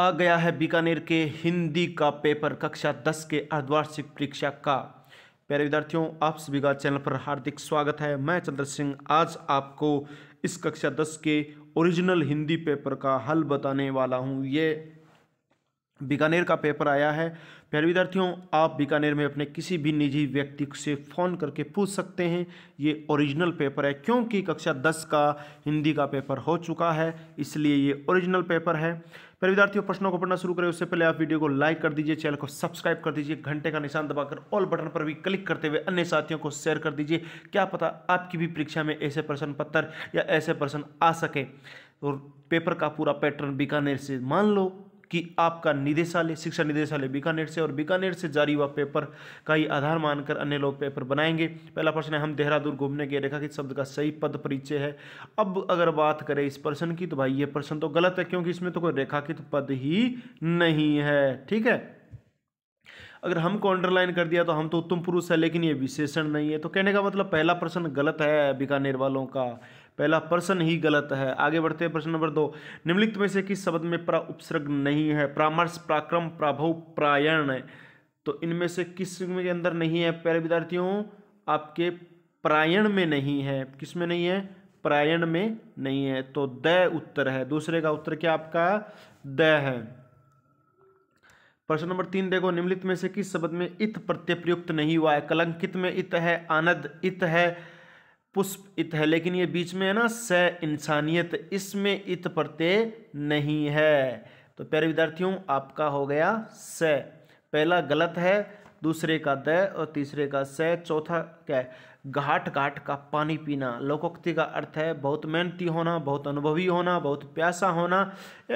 आ गया है बीकानेर के हिंदी का पेपर कक्षा दस के अर्धवार्षिक परीक्षा का प्यारे विद्यार्थियों आप सभी का चैनल पर हार्दिक स्वागत है मैं चंद्र सिंह आज आपको इस कक्षा दस के ओरिजिनल हिंदी पेपर का हल बताने वाला हूं ये बीकानेर का पेपर आया है प्यारे विद्यार्थियों आप बीकानेर में अपने किसी भी निजी व्यक्ति से फ़ोन करके पूछ सकते हैं ये ओरिजिनल पेपर है क्योंकि कक्षा दस का हिंदी का पेपर हो चुका है इसलिए ये ओरिजिनल पेपर है प्यारे विद्यार्थियों प्रश्नों को पढ़ना शुरू करें उससे पहले आप वीडियो को लाइक कर दीजिए चैनल को सब्सक्राइब कर दीजिए घंटे का निशान दबाकर ऑल बटन पर भी क्लिक करते हुए अन्य साथियों को शेयर कर दीजिए क्या पता आपकी भी परीक्षा में ऐसे प्रश्न पत्र या ऐसे प्रश्न आ सके और पेपर का पूरा पैटर्न बीकानेर से मान लो कि आपका निदेशालय शिक्षा निदेशालय बीकानेर से और बीकानेर से जारी हुआ पेपर का ही आधार मानकर अन्य लोग पेपर बनाएंगे पहला प्रश्न है हम देहरादून घूमने के रेखाकित शब्द का सही पद परिचय है अब अगर बात करें इस प्रश्न की तो भाई ये प्रश्न तो गलत है क्योंकि इसमें तो कोई रेखाकित पद ही नहीं है ठीक है अगर हम को अंडरलाइन कर दिया तो हम तो उत्तम पुरुष है लेकिन ये विशेषण नहीं है तो कहने का मतलब पहला प्रश्न गलत है बीकानेर वालों का पहला प्रश्न ही गलत है आगे बढ़ते हैं प्रश्न नंबर दो निम्नलिखित में से किस शब्द में प्रा उपसर्ग नहीं है परामर्श प्राक्रम प्राभव प्रायण तो इनमें से किस के अंदर नहीं है प्यारे विद्यार्थियों आपके प्रायण में नहीं है किस में नहीं है प्रायण में नहीं है तो द उत्तर है दूसरे का उत्तर क्या आपका द है प्रश्न नंबर तीन देखो निम्नलिखित में से किस शब्द में इत प्रत्यय प्रयुक्त नहीं हुआ है कलंकित में इत है आनंद इत है पुष्प इत है लेकिन ये बीच में है ना स इंसानियत इसमें इत प्रत्यय नहीं है तो प्यारे विद्यार्थियों आपका हो गया स पहला गलत है दूसरे का द और तीसरे का स चौथा क्या है घाट घाट का पानी पीना लोकोक्ति का अर्थ है बहुत मेहनती होना बहुत अनुभवी होना बहुत प्यासा होना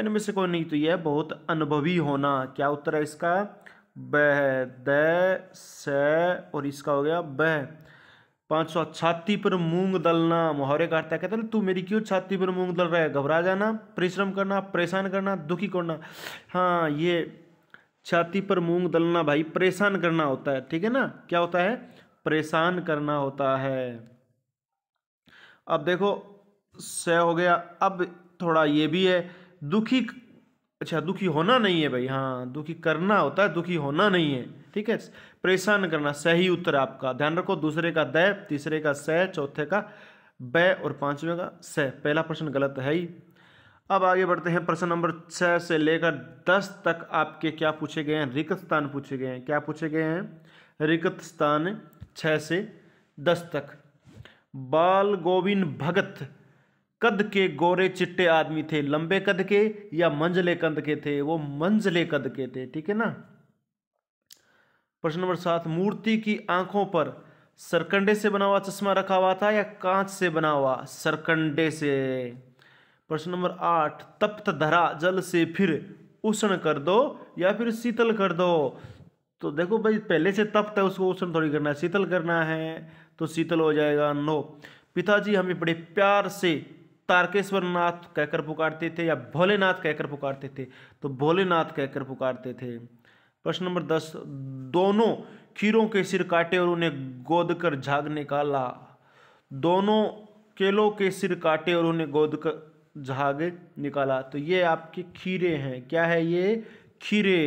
इनमें से कोई नहीं तो यह बहुत अनुभवी होना क्या उत्तर है इसका बह द स और इसका हो गया बह पाँच सौ छाती पर मूंग दलना मुहावरे का अर्थ कहते कहते तू मेरी क्यों छाती पर मूंग दल रहा है घबरा जाना परिश्रम करना परेशान करना दुखी करना हाँ ये छाती पर मूंग दलना भाई परेशान करना होता है ठीक है ना क्या होता है परेशान करना होता है अब देखो स हो गया अब थोड़ा ये भी है दुखी अच्छा दुखी होना नहीं है भाई हाँ दुखी करना होता है दुखी होना नहीं है ठीक है परेशान करना सही उत्तर आपका ध्यान रखो दूसरे का द तीसरे का स चौथे का ब और पांचवें का स पहला प्रश्न गलत है ही अब आगे बढ़ते हैं प्रश्न नंबर छः से लेकर दस तक आपके क्या पूछे गए हैं रिक्त स्थान पूछे गए हैं क्या पूछे गए हैं रिक्त स्थान छः से दस तक बाल गोविंद भगत कद के गोरे चिट्टे आदमी थे लंबे कद के या मंजले कद के थे वो मंजले कद के थे ठीक है ना प्रश्न नंबर सात मूर्ति की आंखों पर सरकंडे से बना हुआ चश्मा रखा हुआ था या कांच से बना हुआ सरकंडे से प्रश्न नंबर आठ तप्त धरा जल से फिर उष्ण कर दो या फिर शीतल कर दो तो देखो भाई पहले से तप्त है उसको उष्ण थोड़ी करना है शीतल करना है तो शीतल हो जाएगा नो पिताजी हमें बड़े प्यार से तारकेश्वर नाथ कहकर पुकारते थे या भोलेनाथ कहकर पुकारते थे तो भोलेनाथ कहकर पुकारते थे प्रश्न नंबर दस दोनों खीरों के सिर काटे और उन्हें गोद कर झाग निकाला दोनों केलों के सिर काटे और उन्हें गोद कर झाग निकाला तो ये आपके खीरे हैं क्या है ये खीरे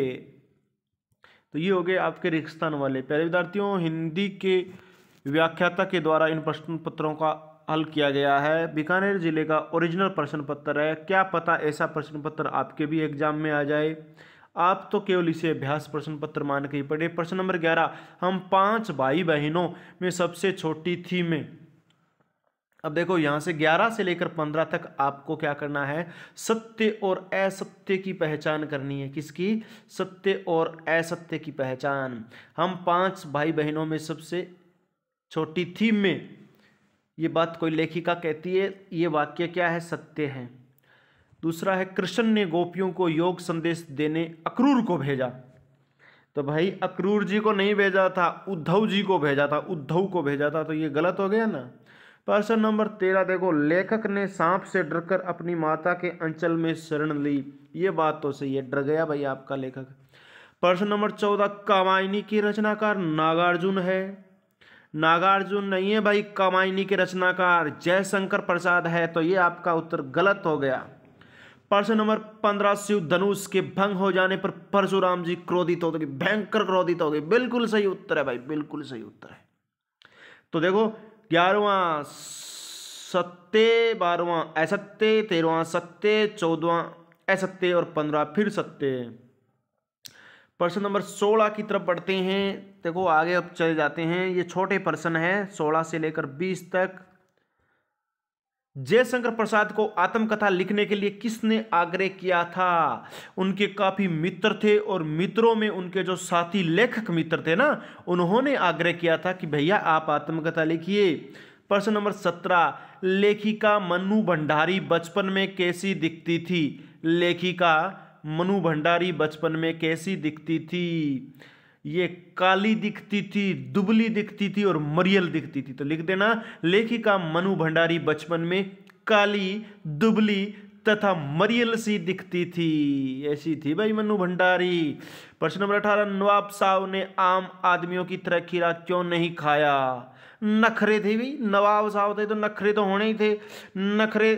तो ये हो गए आपके रिक्स्तान वाले प्यारे विद्यार्थियों हिंदी के व्याख्याता के द्वारा इन प्रश्न पत्रों का हल किया गया है बीकानेर जिले का ओरिजिनल प्रश्न पत्र है क्या पता ऐसा प्रश्न पत्र आपके भी एग्जाम में आ जाए आप तो केवल इसे अभ्यास प्रश्न पत्र मान के ही पढ़े प्रश्न नंबर ग्यारह हम पांच भाई बहनों में सबसे छोटी थी में अब देखो यहाँ से 11 से लेकर 15 तक आपको क्या करना है सत्य और असत्य की पहचान करनी है किसकी सत्य और असत्य की पहचान हम पांच भाई बहनों में सबसे छोटी थी में ये बात कोई लेखिका कहती है ये वाक्य क्या है सत्य है दूसरा है कृष्ण ने गोपियों को योग संदेश देने अक्रूर को भेजा तो भाई अक्रूर जी को नहीं भेजा था उद्धव जी को भेजा था उद्धव को भेजा था तो ये गलत हो गया ना प्रश्न नंबर तेरह देखो लेखक ने सांप से डरकर अपनी माता के अंचल में शरण ली ये बात तो सही है डर गया भाई आपका लेखक प्रश्न नंबर चौदह कामायनी की रचनाकार नागार्जुन है नागार्जुन नहीं है भाई कामायनी के रचनाकार जयशंकर प्रसाद है तो ये आपका उत्तर गलत हो गया प्रश्न नंबर पंद्रह शिव धनुष के भंग हो जाने पर परशुराम जी क्रोधित हो गए भयंकर क्रोधित हो गए बिल्कुल सही उत्तर है भाई बिल्कुल सही उत्तर है तो देखो ग्यारहवा सत्य बारहवा असत्य तेरहवा सत्य चौदवा असत्य और पंद्रह फिर सत्य प्रश्न नंबर सोलह की तरफ बढ़ते हैं देखो आगे अब चले जाते हैं ये छोटे प्रश्न है सोलह से लेकर बीस तक जयशंकर प्रसाद को आत्मकथा लिखने के लिए किसने आग्रह किया था उनके काफ़ी मित्र थे और मित्रों में उनके जो साथी लेखक मित्र थे ना उन्होंने आग्रह किया था कि भैया आप आत्मकथा लिखिए प्रश्न नंबर सत्रह लेखिका मनु भंडारी बचपन में कैसी दिखती थी लेखिका मनु भंडारी बचपन में कैसी दिखती थी ये काली दिखती थी दुबली दिखती थी और मरियल दिखती थी तो लिख देना लेखिका मनु भंडारी बचपन में काली दुबली तथा मरियल सी दिखती थी ऐसी थी भाई मनु भंडारी प्रश्न नंबर अठारह नवाब साहब ने आम आदमियों की तरह खीरा क्यों नहीं खाया नखरे थे भाई नवाब साहब थे तो नखरे तो होने ही थे नखरे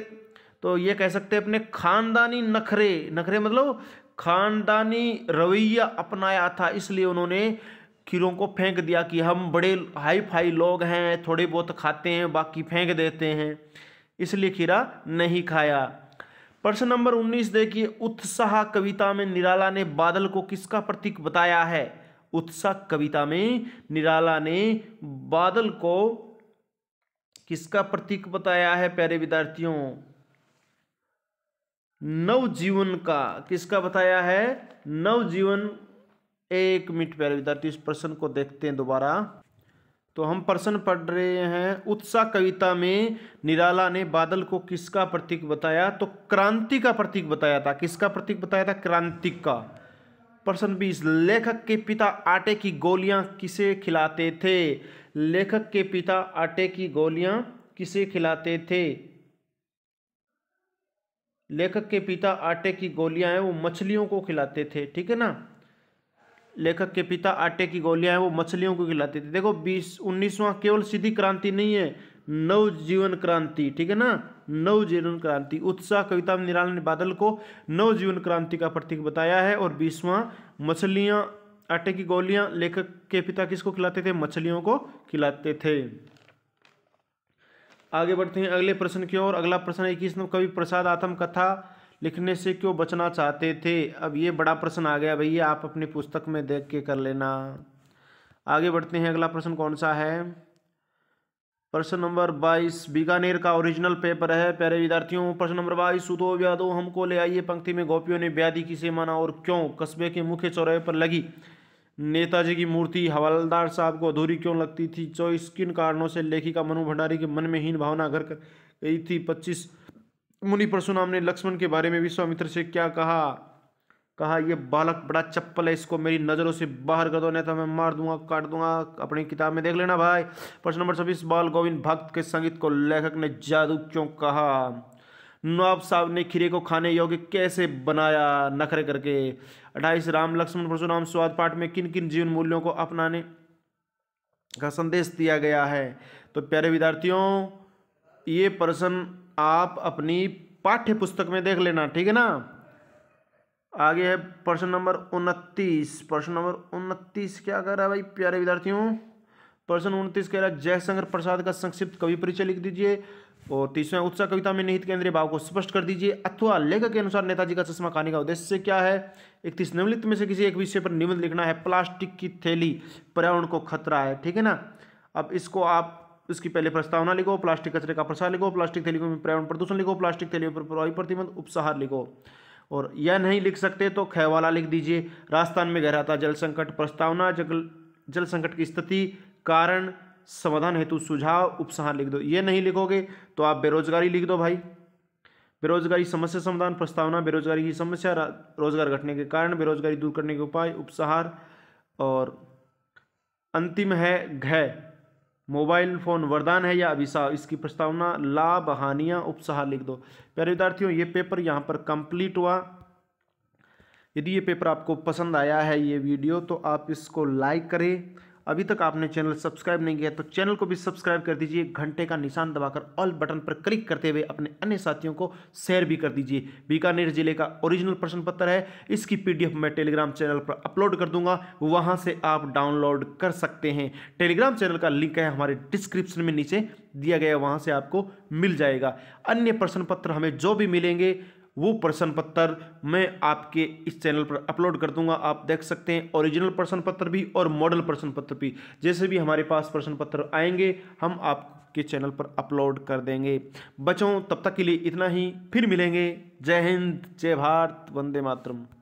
तो ये कह सकते हैं अपने खानदानी नखरे नखरे मतलब खानदानी रवैया अपनाया था इसलिए उन्होंने खीरों को फेंक दिया कि हम बड़े हाई फाई लोग हैं थोड़े बहुत खाते हैं बाकी फेंक देते हैं इसलिए खीरा नहीं खाया प्रश्न नंबर 19 देखिए उत्साह कविता में निराला ने बादल को किसका प्रतीक बताया है उत्साह कविता में निराला ने बादल को किसका प्रतीक बताया है प्यारे विद्यार्थियों नवजीवन का किसका बताया है नवजीवन एक मिनट पहले विद्यार्थी इस प्रश्न को देखते हैं दोबारा तो हम प्रश्न पढ़ रहे हैं उत्साह कविता में निराला ने बादल को किसका प्रतीक बताया तो क्रांति का प्रतीक बताया था किसका प्रतीक बताया था क्रांति का प्रश्न बीस लेखक के पिता आटे की गोलियां किसे खिलाते थे लेखक के पिता आटे की गोलियां किसे खिलाते थे लेखक के पिता आटे की गोलियां हैं वो मछलियों को खिलाते थे ठीक है ना लेखक के पिता आटे की गोलियां हैं वो मछलियों को खिलाते थे देखो बीस उन्नीसवा केवल सीधी क्रांति नहीं है नवजीवन क्रांति ठीक है ना नवजीवन क्रांति उत्साह कविता निराल ने बादल को नव जीवन क्रांति का प्रतीक बताया है और बीसवा मछलियाँ आटे की गोलियां लेखक के पिता किसको खिलाते थे मछलियों को खिलाते थे आगे बढ़ते हैं अगले प्रश्न की ओर अगला प्रश्न इक्कीस नंबर कवि प्रसाद आत्म कथा लिखने से क्यों बचना चाहते थे अब ये बड़ा प्रश्न आ गया भैया आप अपनी पुस्तक में देख के कर लेना आगे बढ़ते हैं अगला प्रश्न कौन सा है प्रश्न नंबर बाईस बीकानेर का ओरिजिनल पेपर है प्यारे विद्यार्थियों प्रश्न नंबर बाईस सुधो व्यादो हमको ले आइए पंक्ति में गोपियों ने व्याधि किसे माना और क्यों कस्बे के मुख्य चौराहे पर लगी नेताजी की मूर्ति हवालदार साहब को अधूरी क्यों लगती थी चौबीस किन कारणों से लेखिका मनु भंडारी के मन में हीन भावना घर कर गई थी पच्चीस मुनि परशुराम ने लक्ष्मण के बारे में विश्वामित्र से क्या कहा कहा यह बालक बड़ा चप्पल है इसको मेरी नज़रों से बाहर कर दो नहीं तो मैं मार दूंगा काट दूंगा अपनी किताब में देख लेना भाई प्रश्न नंबर छब्बीस बाल गोविंद भक्त के संगीत को लेखक ने जादू क्यों कहा नवाब साहब ने खीरे को खाने योग्य कैसे बनाया नखरे करके अट्ठाईस राम लक्ष्मण परशुराम स्वाद पाठ में किन किन जीवन मूल्यों को अपनाने का संदेश दिया गया है तो प्यारे विद्यार्थियों ये प्रश्न आप अपनी पाठ्य पुस्तक में देख लेना ठीक है ना आगे है प्रश्न नंबर उनतीस प्रश्न नंबर उनतीस क्या कर रहा है भाई प्यारे विद्यार्थियों प्रश्न उनतीस कह रहा है जयशंकर प्रसाद का संक्षिप्त कवि परिचय लिख दीजिए और तीसरा उत्साह कविता में निहित केंद्रीय भाव को स्पष्ट कर दीजिए अथवा लेखक के अनुसार नेताजी का चश्मा खाने का उद्देश्य क्या है इकतीस निम्नलिखित में से किसी एक विषय पर निबंध लिखना है प्लास्टिक की थैली पर्यावरण को खतरा है ठीक है ना अब इसको आप इसकी पहले प्रस्तावना लिखो प्लास्टिक कचरे का प्रसार लिखो प्लास्टिक थैली में पर्यावरण प्रदूषण लिखो प्लास्टिक थैली पर प्रभावी प्रतिबंध उपसहार लिखो और यह नहीं लिख सकते तो खैवाला लिख दीजिए राजस्थान में गहराता जल संकट प्रस्तावना जल संकट की स्थिति कारण समाधान हेतु सुझाव उपसहार लिख दो ये नहीं लिखोगे तो आप बेरोजगारी लिख दो भाई बेरोजगारी समस्या समाधान प्रस्तावना बेरोजगारी की समस्या रोजगार घटने के कारण बेरोजगारी दूर करने के उपाय उपसहार और अंतिम है घय मोबाइल फ़ोन वरदान है या अभिशाप इसकी प्रस्तावना लाभ हानियाँ उपसहार लिख दो प्यारे विद्यार्थियों ये पेपर यहाँ पर कंप्लीट हुआ यदि ये पेपर आपको पसंद आया है ये वीडियो तो आप इसको लाइक करें अभी तक आपने चैनल सब्सक्राइब नहीं किया तो चैनल को भी सब्सक्राइब कर दीजिए घंटे का निशान दबाकर ऑल बटन पर क्लिक करते हुए अपने अन्य साथियों को शेयर भी कर दीजिए बीकानेर जिले का ओरिजिनल प्रश्न पत्र है इसकी पीडीएफ मैं टेलीग्राम चैनल पर अपलोड कर दूंगा वहाँ से आप डाउनलोड कर सकते हैं टेलीग्राम चैनल का लिंक है हमारे डिस्क्रिप्शन में नीचे दिया गया वहाँ से आपको मिल जाएगा अन्य प्रश्न पत्र हमें जो भी मिलेंगे वो प्रश्न पत्र मैं आपके इस चैनल पर अपलोड कर दूंगा आप देख सकते हैं ओरिजिनल प्रश्न पत्र भी और मॉडल प्रश्न पत्र भी जैसे भी हमारे पास प्रश्न पत्र आएंगे हम आपके चैनल पर अपलोड कर देंगे बच्चों तब तक के लिए इतना ही फिर मिलेंगे जय हिंद जय भारत वंदे मातरम